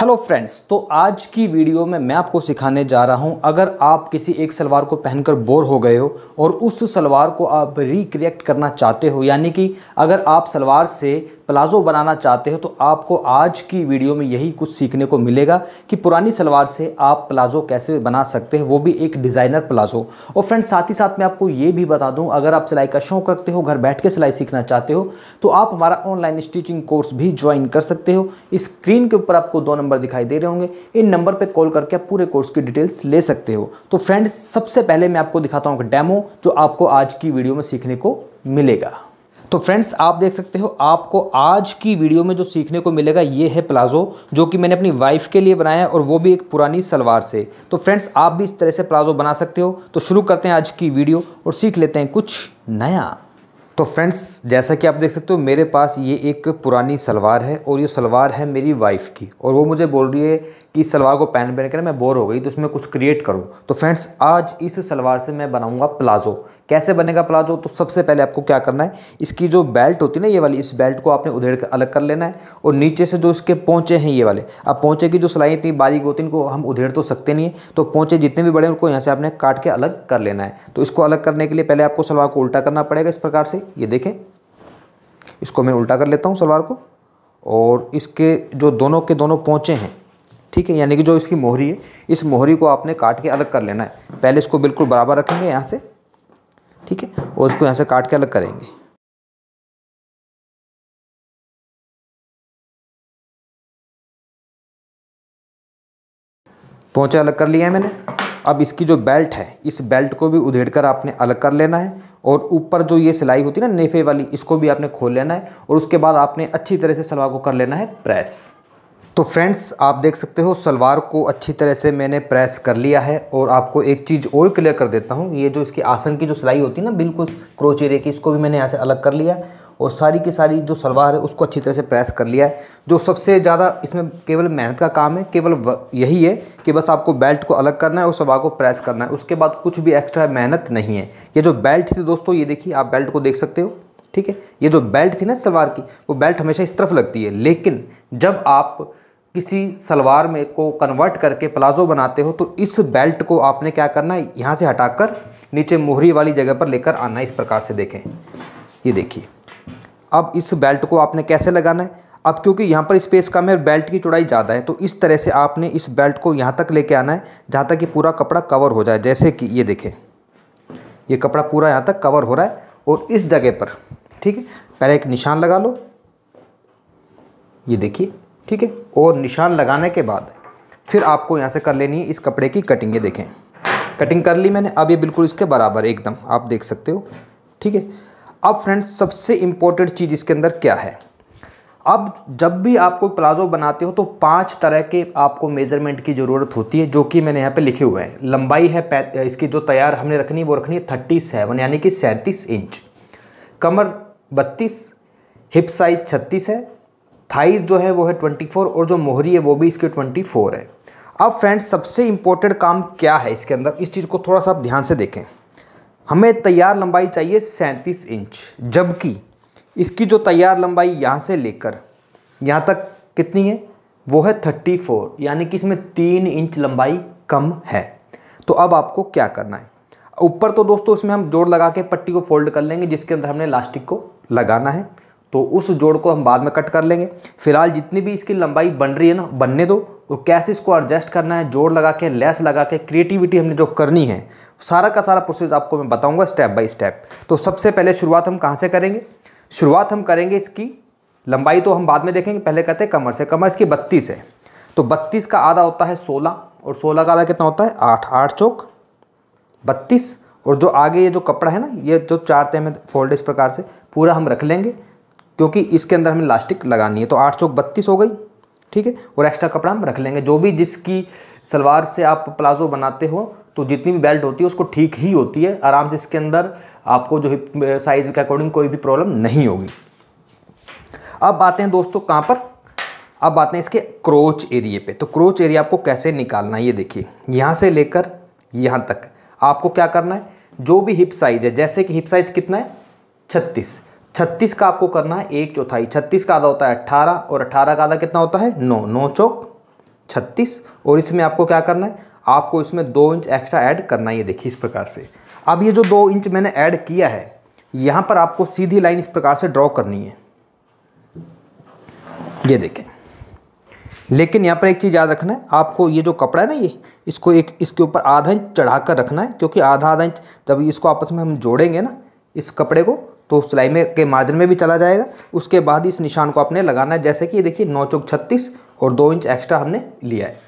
hello friends तो आज की वीडियो में मैं आपको सिखाने जा रहा हूं अगर आप किसी एक सलवार को पहनकर बोर हो गए हो और उस सलवार को आप रिक्रिएट करना चाहते हो यानी कि अगर आप सलवार से प्लाज़ो बनाना चाहते हो तो आपको आज की वीडियो में यही कुछ सीखने को मिलेगा कि पुरानी सलवार से आप प्लाज़ो कैसे बना सकते हैं वो भी एक डिज़ाइनर प्लाज़ो और फ्रेंड्स साथ ही साथ मैं आपको ये भी बता दूं अगर आप सिलाई का शौक रखते हो घर बैठ के सिलाई सीखना चाहते हो तो आप हमारा ऑनलाइन स्टिचिंग कोर्स भी ज्वाइन कर सकते हो स्क्रीन के ऊपर आपको दो नंबर दिखाई दे रहे होंगे इन नंबर पर कॉल करके आप पूरे कोर्स की डिटेल्स ले सकते हो तो फ्रेंड्स सबसे पहले मैं आपको दिखाता हूँ एक डेमो जो आपको आज की वीडियो में सीखने को मिलेगा तो फ्रेंड्स आप देख सकते हो आपको आज की वीडियो में जो सीखने को मिलेगा ये है प्लाज़ो जो कि मैंने अपनी वाइफ के लिए बनाया है और वो भी एक पुरानी सलवार से तो फ्रेंड्स आप भी इस तरह से प्लाज़ो बना सकते हो तो शुरू करते हैं आज की वीडियो और सीख लेते हैं कुछ नया तो फ्रेंड्स जैसा कि आप देख सकते हो मेरे पास ये एक पुरानी सलवार है और ये सलवार है मेरी वाइफ़ की और वो मुझे बोल रही है कि सलवार को पहन पहन कर मैं बोर हो गई तो उसमें कुछ क्रिएट करूँ तो फ्रेंड्स आज इस सलवार से मैं बनाऊँगा प्लाजो कैसे बनेगा प्लाजो तो सबसे पहले आपको क्या करना है इसकी जो बेल्ट होती है ना ये वाली इस बेल्ट को आपने उधेड़ कर अलग कर लेना है और नीचे से जो इसके पोंचे हैं ये वाले अब पोंचे की जो सिलाई इतनी बारीक होती है इनको हम उधेड़ तो सकते नहीं है तो पोंचे जितने भी बड़े हैं उनको यहाँ से आपने काट के अलग कर लेना है तो इसको अलग करने के लिए पहले आपको सलवार को उल्टा करना पड़ेगा इस प्रकार से ये देखें इसको मैं उल्टा कर लेता हूँ सलवार को और इसके जो दोनों के दोनों पोंचे हैं ठीक है यानी कि जो इसकी मोहरी है इस मोहरी को आपने काट के अलग कर लेना है पहले इसको बिल्कुल बराबर रखेंगे यहाँ से ठीक है और इसको यहाँ से काट के अलग करेंगे पहुँचे अलग कर लिया है मैंने अब इसकी जो बेल्ट है इस बेल्ट को भी उधेड़ कर आपने अलग कर लेना है और ऊपर जो ये सिलाई होती है ना नेफे वाली इसको भी आपने खोल लेना है और उसके बाद आपने अच्छी तरह से सलवा को कर लेना है प्रेस तो फ्रेंड्स आप देख सकते हो सलवार को अच्छी तरह से मैंने प्रेस कर लिया है और आपको एक चीज़ और क्लियर कर देता हूँ ये जो इसकी आसन की जो सिलाई होती है ना बिल्कुल क्रोचेरे की इसको भी मैंने यहाँ से अलग कर लिया और सारी की सारी जो सलवार है उसको अच्छी तरह से प्रेस कर लिया है जो सबसे ज़्यादा इसमें केवल मेहनत का काम है केवल यही है कि बस आपको बेल्ट को अलग करना है और सलवार को प्रेस करना है उसके बाद कुछ भी एक्स्ट्रा मेहनत नहीं है ये जो बेल्ट थी दोस्तों ये देखिए आप बेल्ट को देख सकते हो ठीक है ये जो बेल्ट थी ना सलवार की वो बेल्ट हमेशा इस तरफ लगती है लेकिन जब आप किसी सलवार में को कन्वर्ट करके प्लाजो बनाते हो तो इस बेल्ट को आपने क्या करना है यहाँ से हटाकर नीचे मोहरी वाली जगह पर लेकर आना इस प्रकार से देखें ये देखिए अब इस बेल्ट को आपने कैसे लगाना है अब क्योंकि यहाँ पर स्पेस कम है और बेल्ट की चौड़ाई ज़्यादा है तो इस तरह से आपने इस बेल्ट को यहाँ तक लेके आना है जहाँ तक कि पूरा कपड़ा कवर हो जाए जैसे कि ये देखें ये कपड़ा पूरा यहाँ तक कवर हो रहा है और इस जगह पर ठीक है पहले एक निशान लगा लो ये देखिए ठीक है और निशान लगाने के बाद फिर आपको यहाँ से कर लेनी है इस कपड़े की कटिंग ये देखें कटिंग कर ली मैंने अब ये बिल्कुल इसके बराबर एकदम आप देख सकते हो ठीक है अब फ्रेंड्स सबसे इम्पोर्टेंट चीज़ इसके अंदर क्या है अब जब भी आप कोई प्लाज़ो बनाते हो तो पांच तरह के आपको मेज़रमेंट की ज़रूरत होती है जो कि मैंने यहाँ पे लिखे हुए हैं लंबाई है इसकी जो तैयार हमने रखनी है वो रखनी है थर्टी सेवन यानी कि सैंतीस इंच कमर बत्तीस हिप साइज छत्तीस है थाइस जो है वो है ट्वेंटी फोर और जो मोहरी है वो भी इसके ट्वेंटी फोर है अब फ्रेंड्स सबसे इम्पोर्टेंट काम क्या है इसके अंदर इस चीज़ को थोड़ा सा आप ध्यान से देखें हमें तैयार लंबाई चाहिए सैंतीस इंच जबकि इसकी जो तैयार लंबाई यहाँ से लेकर यहाँ तक कितनी है वो है थर्टी फोर यानी कि इसमें तीन इंच लंबाई कम है तो अब आपको क्या करना है ऊपर तो दोस्तों इसमें हम जोड़ लगा के पट्टी को फोल्ड कर लेंगे जिसके अंदर हमने लास्टिक को लगाना है तो उस जोड़ को हम बाद में कट कर लेंगे फिलहाल जितनी भी इसकी लंबाई बन रही है ना बनने दो और तो कैसे इसको एडजस्ट करना है जोड़ लगा के लेस लगा के क्रिएटिविटी हमने जो करनी है सारा का सारा प्रोसेस आपको मैं बताऊँगा स्टेप बाई स्टेप तो सबसे पहले शुरुआत हम कहाँ से करेंगे शुरुआत हम करेंगे इसकी लंबाई तो हम बाद में देखेंगे पहले कहते हैं कमर से कमर इसकी बत्तीस है तो बत्तीस का आधा होता है सोलह और सोलह का आधा कितना होता है आठ आठ चौक बत्तीस और जो आगे ये जो कपड़ा है ना ये जो चार तय में फोल्ड इस प्रकार से पूरा हम रख लेंगे क्योंकि इसके अंदर हमें लास्टिक लगानी है तो आठ चौक बत्तीस हो गई ठीक है और एक्स्ट्रा कपड़ा हम रख लेंगे जो भी जिसकी सलवार से आप प्लाजो बनाते हो तो जितनी भी बेल्ट होती है उसको ठीक ही होती है आराम से इसके अंदर आपको जो हिप साइज़ के अकॉर्डिंग कोई भी प्रॉब्लम नहीं होगी अब आते हैं दोस्तों कहाँ पर अब आते हैं इसके क्रोच एरिए पे तो क्रोच एरिया आपको कैसे निकालना है ये देखिए यहाँ से लेकर यहाँ तक आपको क्या करना है जो भी हिप साइज़ है जैसे कि हिप साइज़ कितना है छत्तीस छत्तीस का आपको करना है एक चौथाई छत्तीस का आधा होता है अट्ठारह और अट्ठारह का आधा कितना होता है नौ नौ चौक छत्तीस और इसमें आपको क्या करना है आपको इसमें दो इंच एक्स्ट्रा ऐड करना है ये देखिए इस प्रकार से अब ये जो दो इंच मैंने ऐड किया है यहाँ पर आपको सीधी लाइन इस प्रकार से ड्रॉ करनी है ये देखें लेकिन यहाँ पर एक चीज़ याद रखना है आपको ये जो कपड़ा है ना ये इसको एक इसके ऊपर आधा इंच चढ़ा कर रखना है क्योंकि आधा आधा इंच जब इसको आपस में हम जोड़ेंगे ना इस कपड़े को तो सिलाई में के मार्जिन में भी चला जाएगा उसके बाद इस निशान को आपने लगाना है जैसे कि ये देखिए नौ चौक छत्तीस और दो इंच एक्स्ट्रा हमने लिया है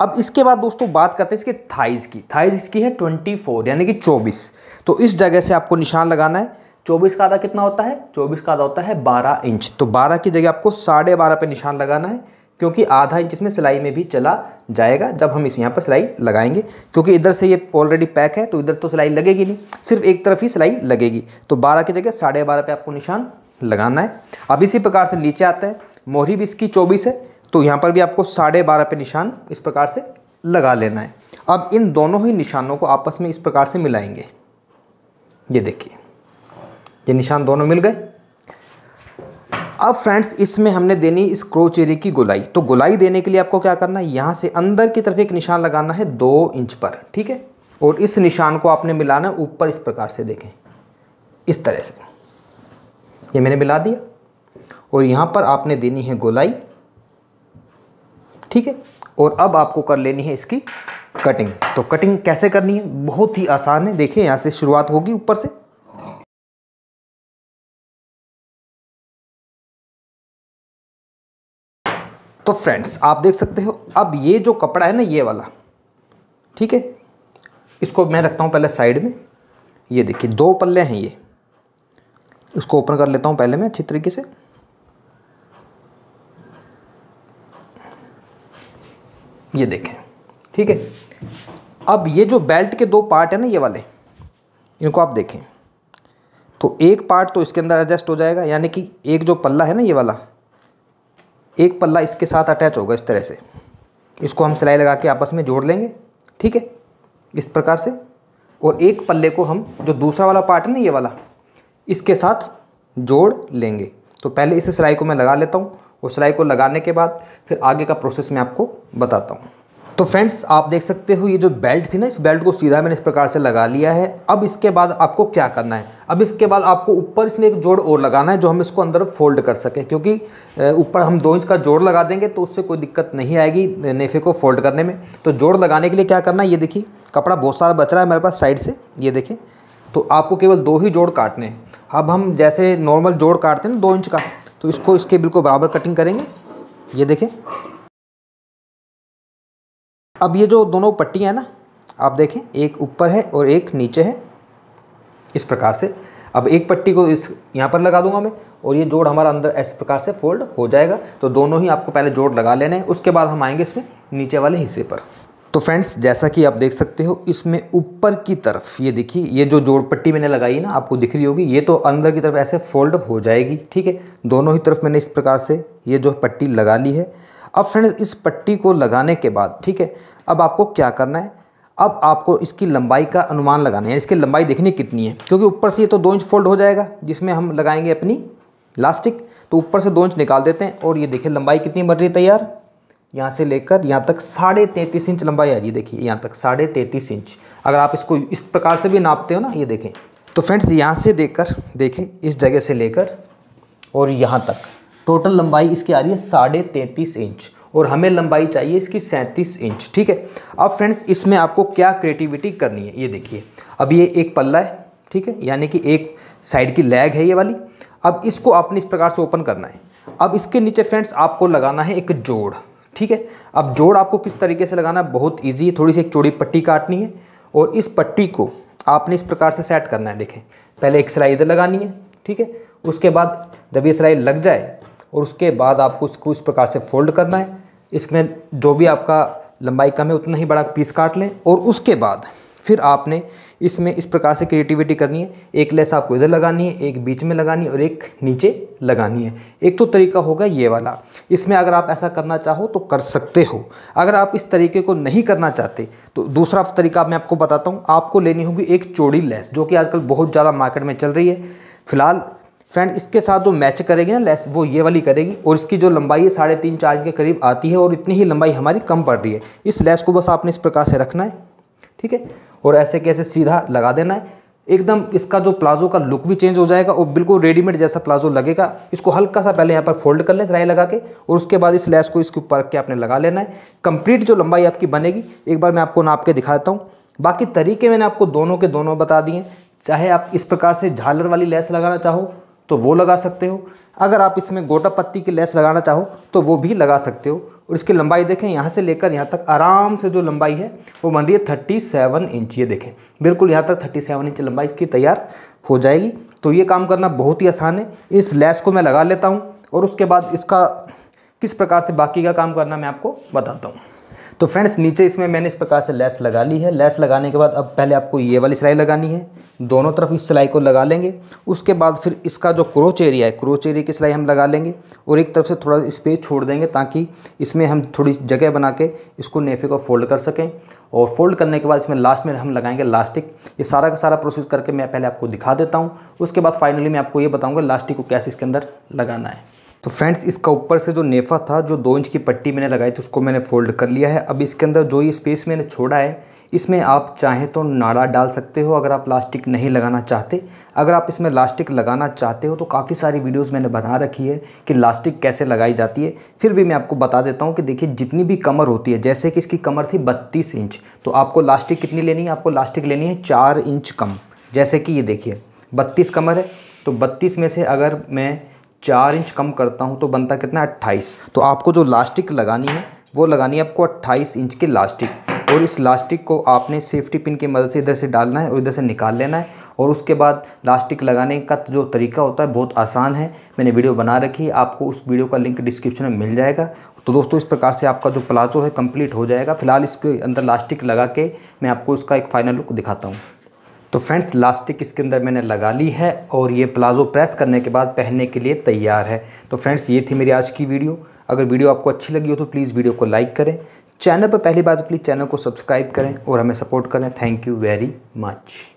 अब इसके बाद दोस्तों बात करते हैं इसके थाइज़ की थाइज़ इसकी है ट्वेंटी फोर यानी कि चौबीस तो इस जगह से आपको निशान लगाना है चौबीस का आधा कितना होता है चौबीस का आधा होता है बारह इंच तो बारह की जगह आपको साढ़े बारह पर निशान लगाना है क्योंकि आधा इंच इसमें सिलाई में भी चला जाएगा जब हम इस यहाँ पर सिलाई लगाएंगे क्योंकि इधर से ये ऑलरेडी पैक है तो इधर तो सिलाई लगेगी नहीं सिर्फ एक तरफ ही सिलाई लगेगी तो बारह की जगह साढ़े बारह पर आपको निशान लगाना है अब इसी प्रकार से नीचे आते हैं मोहरी भी इसकी चौबीस है तो यहाँ पर भी आपको साढ़े बारह पे निशान इस प्रकार से लगा लेना है अब इन दोनों ही निशानों को आपस में इस प्रकार से मिलाएंगे ये देखिए ये निशान दोनों मिल गए अब फ्रेंड्स इसमें हमने देनी इस क्रोचेरी की गोलाई तो गोलाई देने के लिए आपको क्या करना है यहाँ से अंदर की तरफ एक निशान लगाना है दो इंच पर ठीक है और इस निशान को आपने मिलाना ऊपर इस प्रकार से देखें इस तरह से ये मैंने मिला दिया और यहाँ पर आपने देनी है गोलाई ठीक है और अब आपको कर लेनी है इसकी कटिंग तो कटिंग कैसे करनी है बहुत ही आसान है देखें यहाँ से शुरुआत होगी ऊपर से तो फ्रेंड्स आप देख सकते हो अब ये जो कपड़ा है ना ये वाला ठीक है इसको मैं रखता हूँ पहले साइड में ये देखिए दो पल्ले हैं ये इसको ओपन कर लेता हूँ पहले मैं अच्छी तरीके से ये देखें ठीक है अब ये जो बेल्ट के दो पार्ट है ना ये वाले इनको आप देखें तो एक पार्ट तो इसके अंदर एडजस्ट हो जाएगा यानी कि एक जो पल्ला है ना ये वाला एक पल्ला इसके साथ अटैच होगा इस तरह से इसको हम सिलाई लगा के आपस में जोड़ लेंगे ठीक है इस प्रकार से और एक पल्ले को हम जो दूसरा वाला पार्ट है ना ये वाला इसके साथ जोड़ लेंगे तो पहले इस सिलाई को मैं लगा लेता हूँ और सिलाई को लगाने के बाद फिर आगे का प्रोसेस मैं आपको बताता हूँ तो फ्रेंड्स आप देख सकते हो ये जो बेल्ट थी ना इस बेल्ट को सीधा मैंने इस प्रकार से लगा लिया है अब इसके बाद आपको क्या करना है अब इसके बाद आपको ऊपर इसमें एक जोड़ और लगाना है जो हम इसको अंदर फोल्ड कर सकें क्योंकि ऊपर हम दो इंच का जोड़ लगा देंगे तो उससे कोई दिक्कत नहीं आएगी नेफे को फोल्ड करने में तो जोड़ लगाने के लिए क्या करना है ये देखिए कपड़ा बहुत सारा बच रहा है मेरे पास साइड से ये देखें तो आपको केवल दो ही जोड़ काटने हैं अब हम जैसे नॉर्मल जोड़ काटते हैं ना दो इंच का तो इसको इसके बिल्कुल बराबर कटिंग करेंगे ये देखें अब ये जो दोनों पट्टियाँ हैं ना आप देखें एक ऊपर है और एक नीचे है इस प्रकार से अब एक पट्टी को इस यहाँ पर लगा दूंगा मैं और ये जोड़ हमारा अंदर इस प्रकार से फोल्ड हो जाएगा तो दोनों ही आपको पहले जोड़ लगा लेने हैं उसके बाद हम आएंगे इसमें नीचे वाले हिस्से पर तो फ्रेंड्स जैसा कि आप देख सकते हो इसमें ऊपर की तरफ ये देखिए ये जो जोड़ पट्टी मैंने लगाई ना आपको दिख रही होगी ये तो अंदर की तरफ ऐसे फोल्ड हो जाएगी ठीक है दोनों ही तरफ मैंने इस प्रकार से ये जो पट्टी लगा ली है अब फ्रेंड्स इस पट्टी को लगाने के बाद ठीक है अब आपको क्या करना है अब आपको इसकी लंबाई का अनुमान लगाना है इसकी लंबाई देखनी कितनी है क्योंकि ऊपर से ये तो दो इंच फोल्ड हो जाएगा जिसमें हम लगाएंगे अपनी लास्टिक तो ऊपर से दो इंच निकाल देते हैं और ये देखिए लंबाई कितनी बन रही है तैयार यहाँ से लेकर यहाँ तक साढ़े तैंतीस इंच लंबाई आ रही है देखिए यहाँ तक साढ़े तैंतीस इंच अगर आप इसको इस प्रकार से भी नापते हो ना ये देखें तो फ्रेंड्स यहाँ से कर देखें इस जगह से लेकर और यहाँ तक टोटल लंबाई इसकी आ रही है साढ़े तैंतीस इंच और हमें लंबाई चाहिए इसकी सैंतीस इंच ठीक है अब फ्रेंड्स इसमें आपको क्या क्रिएटिविटी करनी है ये देखिए अब ये एक पल्ला है ठीक है यानी कि एक साइड की लैग है ये वाली अब इसको आपने इस प्रकार से ओपन करना है अब इसके नीचे फ्रेंड्स आपको लगाना है एक जोड़ ठीक है अब जोड़ आपको किस तरीके से लगाना है बहुत ईजी है थोड़ी सी एक चौड़ी पट्टी काटनी है और इस पट्टी को आपने इस प्रकार से सेट करना है देखें पहले एक सिलाई इधर लगानी है ठीक है उसके बाद जब ये सिलाई लग जाए और उसके बाद आपको इसको इस प्रकार से फोल्ड करना है इसमें जो भी आपका लंबाई कम है उतना ही बड़ा पीस काट लें और उसके बाद फिर आपने इसमें इस प्रकार से क्रिएटिविटी करनी है एक लेस आपको इधर लगानी है एक बीच में लगानी है और एक नीचे लगानी है एक तो तरीका होगा ये वाला इसमें अगर आप ऐसा करना चाहो तो कर सकते हो अगर आप इस तरीके को नहीं करना चाहते तो दूसरा तरीका मैं आपको बताता हूँ आपको लेनी होगी एक चौड़ी लेस जो कि आजकल बहुत ज़्यादा मार्केट में चल रही है फिलहाल फ्रेंड इसके साथ जो मैच करेगी ना लेस वो ये वाली करेगी और इसकी जो लंबाई है साढ़े तीन चार इंच के करीब आती है और इतनी ही लंबाई हमारी कम पड़ रही है इस लेस को बस आपने इस प्रकार से रखना है ठीक है और ऐसे कैसे सीधा लगा देना है एकदम इसका जो प्लाजो का लुक भी चेंज हो जाएगा और बिल्कुल रेडीमेड जैसा प्लाजो लगेगा इसको हल्का सा पहले यहाँ पर फोल्ड कर लें सिलाई लगा के और उसके बाद इस लेस को इसके ऊपर रख के आपने लगा लेना है कंप्लीट जो लंबाई आपकी बनेगी एक बार मैं आपको नाप के दिखा देता हूँ बाकी तरीके मैंने आपको दोनों के दोनों बता दिए चाहे आप इस प्रकार से झालर वाली लेस लगाना चाहो तो वो लगा सकते हो अगर आप इसमें गोटा पत्ती की लेस लगाना चाहो तो वो भी लगा सकते हो और इसकी लंबाई देखें यहाँ से लेकर यहाँ तक आराम से जो लंबाई है वो बन रही है थर्टी सेवन इंच ये देखें बिल्कुल यहाँ तक थर्टी सेवन इंच लंबाई इसकी तैयार हो जाएगी तो ये काम करना बहुत ही आसान है इस लेस को मैं लगा लेता हूँ और उसके बाद इसका किस प्रकार से बाकी का काम करना मैं आपको बताता हूँ तो फ्रेंड्स नीचे इसमें मैंने इस प्रकार से लेस लगा ली है लेस लगाने के बाद अब पहले आपको ये वाली सिलाई लगानी है दोनों तरफ इस सिलाई को लगा लेंगे उसके बाद फिर इसका जो क्रोच एरिया है क्रोच एरिया की सिलाई हम लगा लेंगे और एक तरफ से थोड़ा स्पेस छोड़ देंगे ताकि इसमें हम थोड़ी जगह बना के इसको नेफे को फोल्ड कर सकें और फोल्ड करने के बाद इसमें लास्ट में हम लगाएंगे लास्टिक ये सारा का सारा प्रोसेस करके मैं पहले आपको दिखा देता हूँ उसके बाद फाइनली मैं आपको ये बताऊँगा लास्टिक को कैसे इसके अंदर लगाना है तो फ्रेंड्स इसका ऊपर से जो नेफा था जो दो इंच की पट्टी मैंने लगाई थी उसको मैंने फोल्ड कर लिया है अब इसके अंदर जो ये स्पेस मैंने छोड़ा है इसमें आप चाहें तो नाड़ा डाल सकते हो अगर आप प्लास्टिक नहीं लगाना चाहते अगर आप इसमें लास्टिक लगाना चाहते हो तो काफ़ी सारी वीडियोस मैंने बना रखी है कि लास्टिक कैसे लगाई जाती है फिर भी मैं आपको बता देता हूँ कि देखिए जितनी भी कमर होती है जैसे कि इसकी कमर थी बत्तीस इंच तो आपको लास्टिक कितनी लेनी है आपको लास्टिक लेनी है चार इंच कम जैसे कि ये देखिए बत्तीस कमर है तो बत्तीस में से अगर मैं चार इंच कम करता हूँ तो बनता कितना है अट्ठाईस तो आपको जो लास्टिक लगानी है वो लगानी है आपको अट्ठाईस इंच की लास्टिक और इस लास्टिक को आपने सेफ्टी पिन की मदद से इधर से डालना है और इधर से निकाल लेना है और उसके बाद लास्टिक लगाने का जो तरीका होता है बहुत आसान है मैंने वीडियो बना रखी है आपको उस वीडियो का लिंक डिस्क्रिप्शन में मिल जाएगा तो दोस्तों इस प्रकार से आपका जो प्लाजो है कंप्लीट हो जाएगा फिलहाल इसके अंदर लास्टिक लगा के मैं आपको इसका एक फ़ाइनल लुक दिखाता हूँ तो फ्रेंड्स लास्टिक इसके अंदर मैंने लगा ली है और ये प्लाज़ो प्रेस करने के बाद पहनने के लिए तैयार है तो फ्रेंड्स ये थी मेरी आज की वीडियो अगर वीडियो आपको अच्छी लगी हो तो प्लीज़ वीडियो को लाइक करें चैनल पर पहली बार तो प्लीज़ चैनल को सब्सक्राइब करें और हमें सपोर्ट करें थैंक यू वेरी मच